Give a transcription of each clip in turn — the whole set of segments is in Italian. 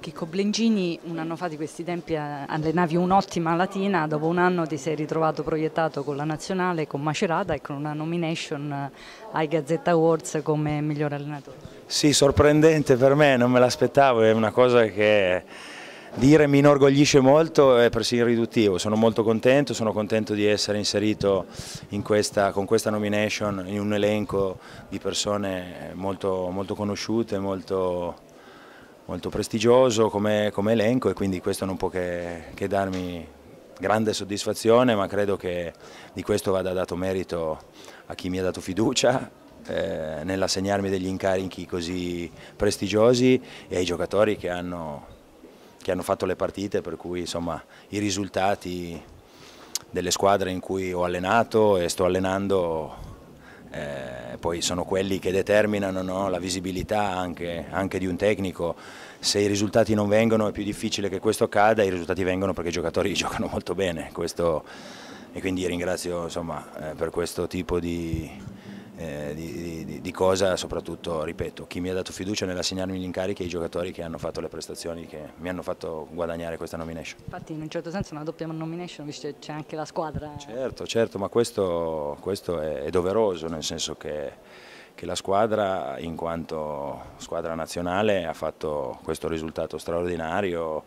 Chicco Blengini un anno fa di questi tempi eh, allenavi un'ottima latina, dopo un anno ti sei ritrovato proiettato con la nazionale, con Macerata e con una nomination eh, ai Gazzetta Awards come miglior allenatore. Sì, sorprendente per me, non me l'aspettavo, è una cosa che dire mi inorgoglisce molto è persino riduttivo, sono molto contento, sono contento di essere inserito in questa, con questa nomination in un elenco di persone molto, molto conosciute, molto molto prestigioso come, come elenco e quindi questo non può che, che darmi grande soddisfazione ma credo che di questo vada dato merito a chi mi ha dato fiducia eh, nell'assegnarmi degli incarichi così prestigiosi e ai giocatori che hanno, che hanno fatto le partite, per cui insomma, i risultati delle squadre in cui ho allenato e sto allenando eh, eh, poi sono quelli che determinano no, la visibilità anche, anche, di un tecnico. Se i risultati non vengono è più difficile che questo accada, i risultati vengono perché i giocatori giocano molto bene. Questo, e quindi ringrazio insomma, eh, per questo tipo di, eh, di, di di, cosa soprattutto, ripeto, chi mi ha dato fiducia nell'assegnarmi gli incarichi e i giocatori che hanno fatto le prestazioni che mi hanno fatto guadagnare questa nomination. Infatti in un certo senso una doppia nomination, visto che c'è anche la squadra. Eh. Certo, certo, ma questo, questo è, doveroso, nel senso che che la squadra in quanto squadra nazionale ha fatto questo risultato straordinario,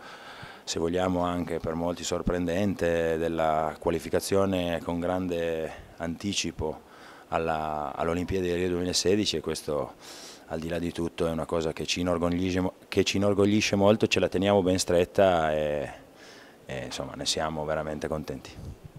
se vogliamo anche per molti sorprendente, della qualificazione con grande anticipo all'Olimpiade all di Rio 2016 e questo al di là di tutto è una cosa che ci inorgoglisce, che ci inorgoglisce molto, ce la teniamo ben stretta e, e insomma ne siamo veramente contenti.